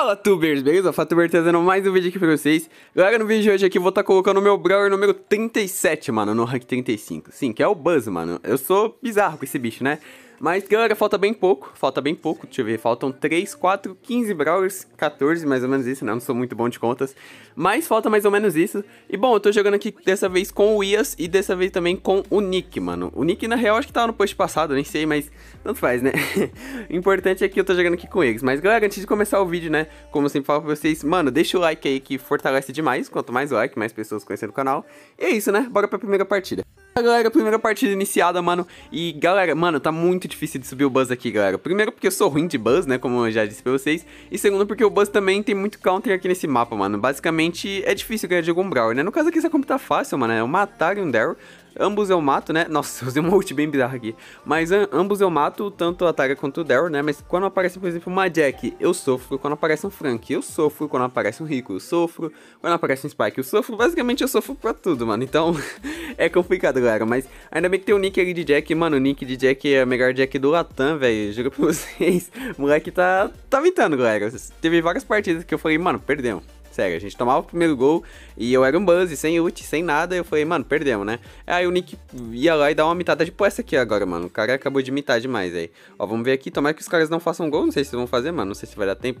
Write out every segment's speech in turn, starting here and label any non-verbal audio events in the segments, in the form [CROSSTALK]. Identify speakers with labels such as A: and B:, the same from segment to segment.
A: Fala tubers, beleza? Fatuber trazendo mais um vídeo aqui pra vocês Galera, no vídeo de hoje aqui eu vou estar tá colocando o meu Brawler número 37, mano, no Rank 35 Sim, que é o Buzz, mano Eu sou bizarro com esse bicho, né? Mas, galera, falta bem pouco. Falta bem pouco. Deixa eu ver. Faltam 3, 4, 15 brawlers. 14, mais ou menos isso, né? Não sou muito bom de contas. Mas falta mais ou menos isso. E, bom, eu tô jogando aqui dessa vez com o Ias e dessa vez também com o Nick, mano. O Nick, na real, acho que tava tá no post passado, nem sei, mas tanto faz, né? [LAUGHS] o importante é que eu tô jogando aqui com eles. Mas, galera, antes de começar o vídeo, né? Como eu sempre falo pra vocês, mano, deixa o like aí que fortalece demais. Quanto mais like, mais pessoas conhecendo o canal. E é isso, né? Bora pra primeira partida galera, primeira partida iniciada, mano. E galera, mano, tá muito difícil de subir o Buzz aqui, galera. Primeiro porque eu sou ruim de Buzz, né, como eu já disse pra vocês. E segundo porque o Buzz também tem muito counter aqui nesse mapa, mano. Basicamente é difícil ganhar de algum Brawler, né. No caso aqui essa comp tá fácil, mano. É um Matar e um Daryl. Ambos eu mato, né? Nossa, [LAUGHS] eu usei um ult bem bizarro aqui. Mas um, ambos eu mato, tanto a Tara quanto o Daryl, né? Mas quando aparece, por exemplo, uma Jack, eu sofro. Quando aparece um Frank, eu sofro. Quando aparece um Rico, eu sofro. Quando aparece um Spike, eu sofro. Basicamente, eu sofro pra tudo, mano. Então, [LAUGHS] é complicado, galera. Mas ainda bem que tem o um nick ali de Jack. Mano, o nick de Jack é a melhor Jack do Latam, velho. [LAUGHS] Juro pra vocês. O moleque tá, tá ventando, galera. Teve várias partidas que eu falei, mano, perdemos. Sério, a gente tomava o primeiro gol e eu era um buzz, sem ult, sem nada. Eu falei, mano, perdemos, né? Aí o Nick ia lá e dá uma mitada, pô, tipo essa aqui agora, mano. O cara acabou de mitar demais aí. Ó, vamos ver aqui. Tomara que os caras não façam gol. Não sei se vão fazer, mano. Não sei se vai dar tempo.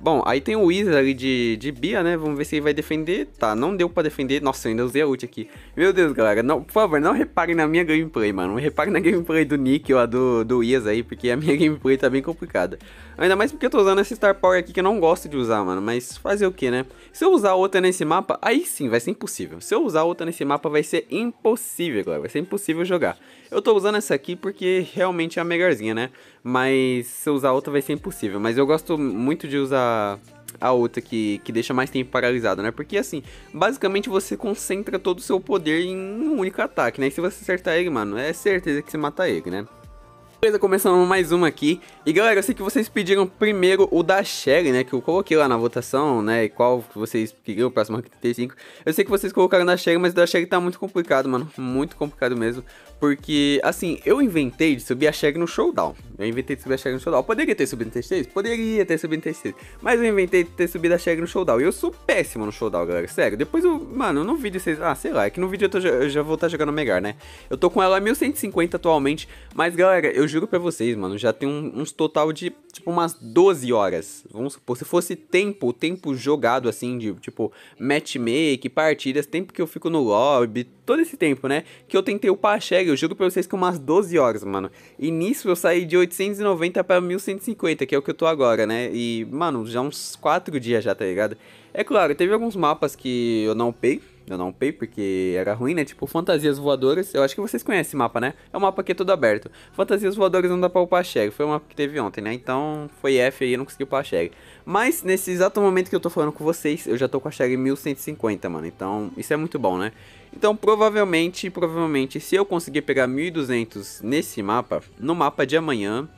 A: Bom, aí tem o Wizard ali de, de Bia, né? Vamos ver se ele vai defender. Tá, não deu pra defender. Nossa, eu ainda usei a ult aqui. Meu Deus, galera. Não, por favor, não reparem na minha gameplay, mano. Reparem na gameplay do Nick ou a do, do Ias aí, porque a minha [LAUGHS] gameplay tá bem complicada. Ainda mais porque eu tô usando esse Star Power aqui que eu não gosto de usar, mano. Mas fazer o que, né? Se eu usar outra nesse mapa, aí sim vai ser impossível. Se eu usar outra nesse mapa, vai ser impossível, galera. Vai ser impossível jogar. Eu tô usando essa aqui porque realmente é a melhorzinha, né? Mas se eu usar outra vai ser impossível. Mas eu gosto muito de usar a outra que, que deixa mais tempo paralisado, né? Porque assim, basicamente você concentra todo o seu poder em um único ataque, né? E se você acertar ele, mano, é certeza que você mata ele, né? Beleza, começando mais uma aqui. E galera, eu sei que vocês pediram primeiro o da Sherry, né? Que eu coloquei lá na votação, né? E qual vocês queriam, o próximo 35. Eu sei que vocês colocaram da Sherry, mas o da Sherry tá muito complicado, mano. Muito complicado mesmo. Porque, assim, eu inventei de subir a Shag no Showdown. Eu inventei de subir a Shag no Showdown. poderia ter subido no t Poderia ter subido no t Mas eu inventei de ter subido a Shag no Showdown. E eu sou péssimo no Showdown, galera. Sério. Depois eu... Mano, no vídeo vocês... Ah, sei lá. É que no vídeo eu, tô, eu já vou estar tá jogando melhor, né? Eu tô com ela 1150 atualmente. Mas, galera, eu juro pra vocês, mano. Já tem um, uns total de, tipo, umas 12 horas. Vamos supor. Se fosse tempo, tempo jogado, assim, de, tipo, matchmake, partidas. Tempo que eu fico no lobby. Todo esse tempo, né? Que eu tentei upar a Shag eu juro pra vocês que é umas 12 horas, mano. E nisso eu saí de 890 pra 1150, que é o que eu tô agora, né? E, mano, já uns 4 dias já, tá ligado? É claro, teve alguns mapas que eu não upei, eu não upei porque era ruim, né? Tipo, Fantasias Voadoras. Eu acho que vocês conhecem esse mapa, né? É um mapa que é todo aberto. Fantasias Voadoras não dá pra upar Sherry. Foi o mapa que teve ontem, né? Então foi F aí, eu não consegui upar Sherry. Mas nesse exato momento que eu tô falando com vocês, eu já tô com a Sherry 1150, mano. Então isso é muito bom, né? Então, provavelmente, provavelmente, se eu conseguir pegar 1200 nesse mapa, no mapa de amanhã,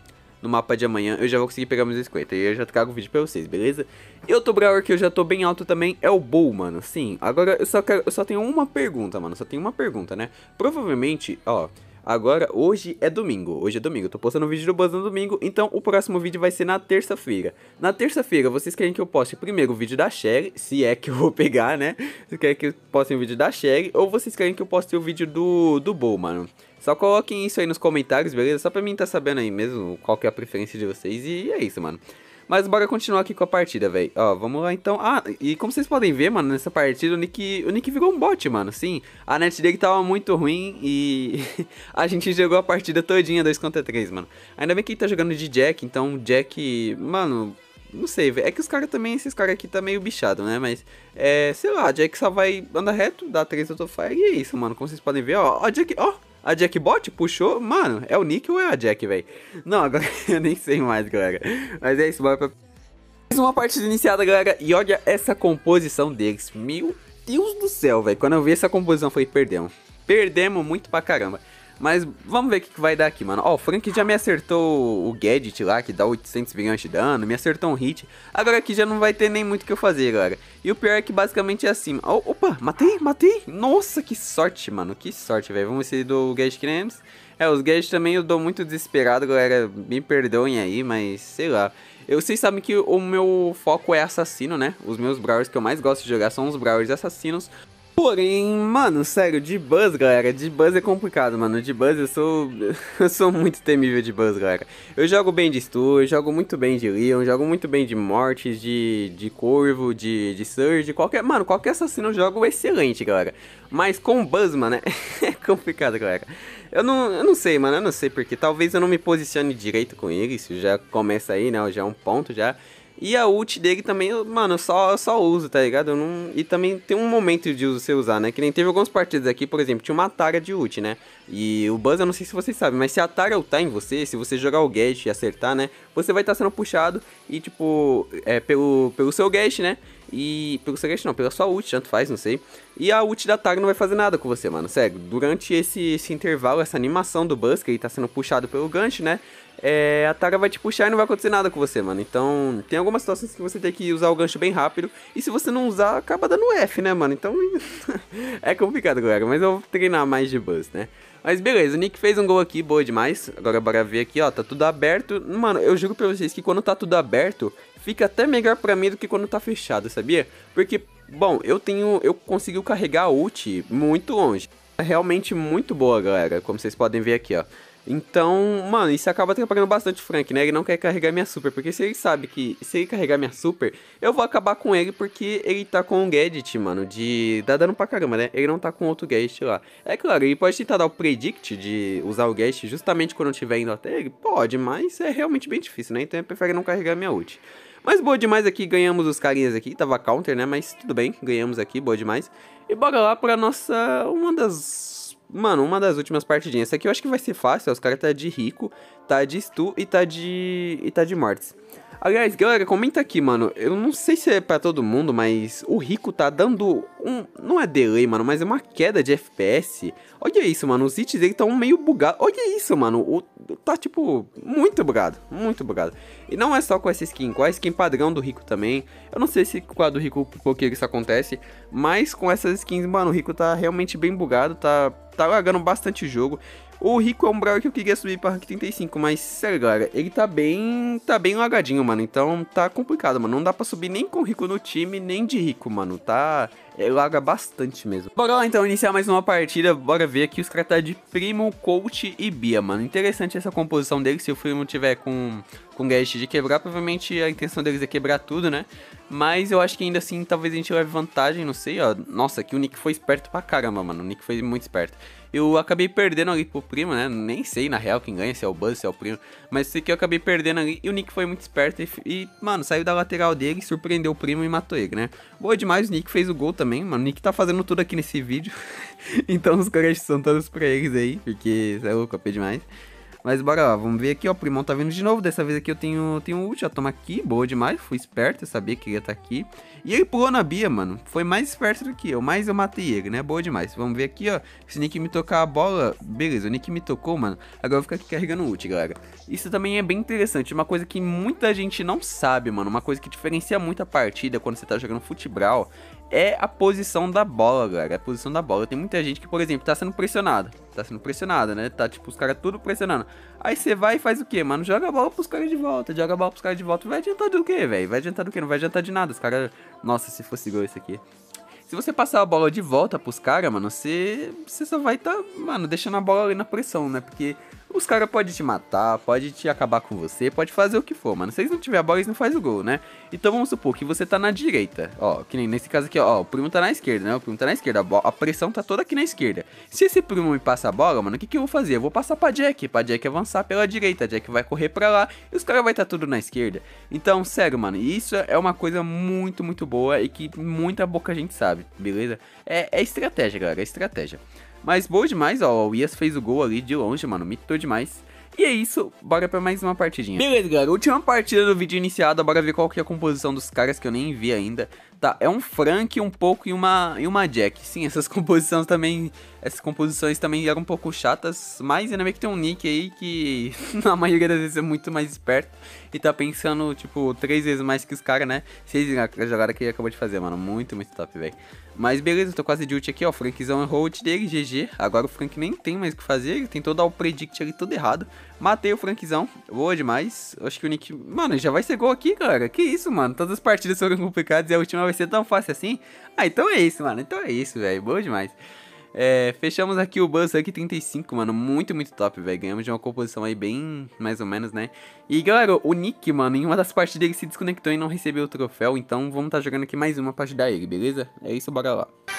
A: no mapa de amanhã, eu já vou conseguir pegar 1250. E eu já trago o vídeo pra vocês, beleza? E outro Brawler que eu já tô bem alto também é o Bull, mano. Sim, agora eu só, quero, eu só tenho uma pergunta, mano. Só tenho uma pergunta, né? Provavelmente, ó... Agora, hoje é domingo. Hoje é domingo. Eu tô postando um vídeo do Buzz no domingo, então o próximo vídeo vai ser na terça-feira. Na terça-feira, vocês querem que eu poste primeiro o vídeo da Sherry, se é que eu vou pegar, né? Vocês querem que eu poste o um vídeo da Sherry, ou vocês querem que eu poste o vídeo do, do Bo, mano. Só coloquem isso aí nos comentários, beleza? Só pra mim tá sabendo aí mesmo qual que é a preferência de vocês. E é isso, mano. Mas bora continuar aqui com a partida, velho. Ó, vamos lá então. Ah, e como vocês podem ver, mano, nessa partida o Nick, o Nick virou um bot, mano. Sim, a net dele tava muito ruim e [LAUGHS] a gente jogou a partida todinha 2 contra 3, mano. Ainda bem que ele tá jogando de Jack, então Jack, mano, não sei, velho. É que os caras também, esses caras aqui tá meio bichado, né? Mas, é, sei lá, Jack só vai andar reto, dá 3 autofire e é isso, mano. Como vocês podem ver, ó, ó, Jack, ó. A Jackbot puxou. Mano, é o Nick ou é a Jack, velho? Não, agora [LAUGHS] eu nem sei mais, galera. Mas é isso, bora pra. Mais uma partida iniciada, galera. E olha essa composição deles. Meu Deus do céu, velho. Quando eu vi essa composição, foi perdemos. Perdemos muito pra caramba. Mas vamos ver o que, vai dar aqui, mano. Ó, oh, o Frank já me acertou o gadget lá, que dá 800 bilhões de dano. Me acertou um hit. Agora aqui já não vai ter nem muito o que eu fazer, galera. E o pior é que basicamente é assim. opa, matei, matei. Nossa, que sorte, mano. Que sorte, velho. Vamos ver se do gadget que nem É, os gadgets também eu dou muito desesperado, galera. Me perdoem aí, mas sei lá. Eu, vocês sabem que o meu foco é assassino, né? Os meus Brawlers que eu mais gosto de jogar são os Brawlers assassinos. Porém, mano, sério, de Buzz, galera, de Buzz é complicado, mano. De Buzz eu sou. [LAUGHS] eu sou muito temível de Buzz, galera. Eu jogo bem de Stu, eu jogo muito bem de Leon, jogo muito bem de Mortis, de, de Corvo, de, de Surge, qualquer. Mano, qualquer assassino eu jogo excelente, galera. Mas com Buzz, mano, [LAUGHS] é complicado, galera. Eu não, eu não sei, mano, eu não sei porque. Talvez eu não me posicione direito com ele, isso já começa aí, né? Já é um ponto já. E a ult dele também, mano, eu só, eu só uso, tá ligado? Eu não... E também tem um momento de uso você usar, né? Que nem teve algumas partidas aqui, por exemplo, tinha uma tara de ult, né? E o Buzz, eu não sei se vocês sabem, mas se a ultar em você, se você jogar o Gash e acertar, né? Você vai estar tá sendo puxado e, tipo, é, pelo, pelo seu Gash, né? E pelo seu Gash não, pela sua ult, tanto faz, não sei. E a ult da Tag não vai fazer nada com você, mano, sério. Durante esse, esse intervalo, essa animação do Buzz, que ele tá sendo puxado pelo gancho, né? É, a Tara vai te puxar e não vai acontecer nada com você, mano. Então, tem algumas situações que você tem que usar o gancho bem rápido. E se você não usar, acaba dando F, né, mano? Então, [LAUGHS] é complicado, galera. Mas eu vou treinar mais de Buzz, né? Mas beleza, o Nick fez um gol aqui, boa demais. Agora bora ver aqui, ó, tá tudo aberto. Mano, eu juro pra vocês que quando tá tudo aberto, fica até melhor pra mim do que quando tá fechado, sabia? Porque, bom, eu tenho, eu consegui carregar a ult muito longe. realmente muito boa, galera, como vocês podem ver aqui, ó. Então, mano, isso acaba atrapalhando bastante o Frank, né? Ele não quer carregar minha super, porque se ele sabe que se ele carregar minha super, eu vou acabar com ele porque ele tá com um gadget, mano, de dar dano pra caramba, né? Ele não tá com outro gadget lá. É claro, ele pode tentar dar o predict de usar o gadget justamente quando eu estiver indo até ele? Pode, mas é realmente bem difícil, né? Então ele prefere não carregar minha ult. Mas boa demais aqui, ganhamos os carinhas aqui, tava counter, né? Mas tudo bem, ganhamos aqui, boa demais. E bora lá pra nossa, uma das Mano, uma das últimas partidinhas. Essa aqui eu acho que vai ser fácil. os caras tá de rico, tá de stu e tá de. e tá de mortes. Aliás, galera, comenta aqui, mano. Eu não sei se é para todo mundo, mas o Rico tá dando um. Não é delay, mano, mas é uma queda de FPS. Olha isso, mano. Os hits dele estão meio bugados. Olha isso, mano. O... Tá, tipo, muito bugado. Muito bugado. E não é só com essa skin, com a skin padrão do Rico também. Eu não sei se com a do Rico por que isso acontece, mas com essas skins, mano, o Rico tá realmente bem bugado, tá tá lagando bastante o jogo. O Rico é um Brawler que eu queria subir para rank 35, mas sério, galera, ele tá bem, tá bem lagadinho, mano. Então tá complicado, mano. Não dá para subir nem com o Rico no time, nem de Rico, mano. Tá laga bastante mesmo. Bora lá então iniciar mais uma partida, bora ver aqui os caras tá de Primo, Colt e Bia, mano. Interessante essa composição deles, se o Primo tiver com com gadget de quebrar, provavelmente a intenção deles é quebrar tudo, né? Mas eu acho que ainda assim talvez a gente leve vantagem, não sei, ó. Nossa, aqui o Nick foi esperto pra caramba, mano. O Nick foi muito esperto. Eu acabei perdendo ali pro primo, né? Nem sei na real quem ganha, se é o Buzz, se é o primo. Mas sei que eu acabei perdendo ali. E o Nick foi muito esperto e, e mano, saiu da lateral dele, surpreendeu o primo e matou ele, né? Boa demais, o Nick fez o gol também também, mano. O Nick tá fazendo tudo aqui nesse vídeo. [LAUGHS] então os créditos são todos pra eles aí, porque é louco, é demais. Mas bora lá, vamos ver aqui, ó. O Primão tá vindo de novo. Dessa vez aqui eu tenho, tenho ult, já toma aqui. Boa demais, fui esperto, eu sabia que ele ia estar tá aqui. E ele pulou na Bia, mano. Foi mais esperto do que eu, mas eu matei ele, né? Boa demais. Vamos ver aqui, ó. Se o Nick me tocar a bola, beleza, o Nick me tocou, mano. Agora eu vou ficar aqui carregando ult, galera. Isso também é bem interessante. Uma coisa que muita gente não sabe, mano. Uma coisa que diferencia muito a partida quando você tá jogando futebol é a posição da bola, galera. É a posição da bola. Tem muita gente que, por exemplo, tá sendo pressionada. Tá sendo pressionada, né? Tá, tipo, os caras tudo pressionando. Aí você vai e faz o quê, mano? Joga a bola pros caras de volta. Joga a bola pros caras de volta. Vai adiantar do quê, velho? Vai adiantar do quê? Não vai adiantar de nada. Os caras... Nossa, se fosse gol isso aqui. Se você passar a bola de volta pros caras, mano, você, você só vai tá, mano, deixando a bola ali na pressão, né? Porque os caras podem te matar, pode te acabar com você, pode fazer o que for, mano. Se eles não tiver a bola, eles não fazem o gol, né? Então vamos supor que você tá na direita, ó, que nem nesse caso aqui, ó, o primo tá na esquerda, né? O primo tá na esquerda, a, a pressão tá toda aqui na esquerda. Se esse primo me passa a bola, mano, o que que eu vou fazer? Eu vou passar pra Jack, pra Jack avançar pela direita, Jack vai correr pra lá e os caras vai estar tá tudo na esquerda. Então, sério, mano, isso é uma coisa muito, muito boa e que muita boca a gente sabe sabe? Beleza? É, é estratégia, galera, é estratégia. Mas boa demais, ó. O Ias fez o gol ali de longe, mano. Mitou demais. E é isso, bora pra mais uma partidinha. Beleza, galera, última partida do vídeo iniciado, bora ver qual que é a composição dos caras que eu nem vi ainda tá, é um Frank um pouco e uma, e uma Jack. Sim, essas [LAUGHS] composições também. Essas composições também eram um pouco chatas, mas ainda bem que tem um Nick aí que na [LAUGHS] maioria das vezes é muito mais esperto e tá pensando, tipo, três vezes mais que os caras, né? Vocês viram a jogada que ele acabou de fazer, mano. Muito, muito top, velho. Mas beleza, tô quase de ult aqui, ó. O Frankzão errou o ult dele, GG. Agora o Frank nem tem mais o que fazer. Ele tentou dar o predict ali tudo errado. Matei o Frankzão. Boa demais. Acho que o Nick. Mano, já vai ser gol aqui, cara. Que isso, mano. Todas as partidas foram complicadas e a última vai ser tão fácil assim? Ah, então é isso, mano. Então é isso, velho. bom demais. É, fechamos aqui o Buzz aqui 35, mano. Muito, muito top, velho. Ganhamos de uma composição aí bem mais ou menos, né? E galera, o Nick, mano, em uma das partes dele se desconectou e não recebeu o troféu. Então vamos estar tá jogando aqui mais uma pra ajudar ele, beleza? É isso, bora lá.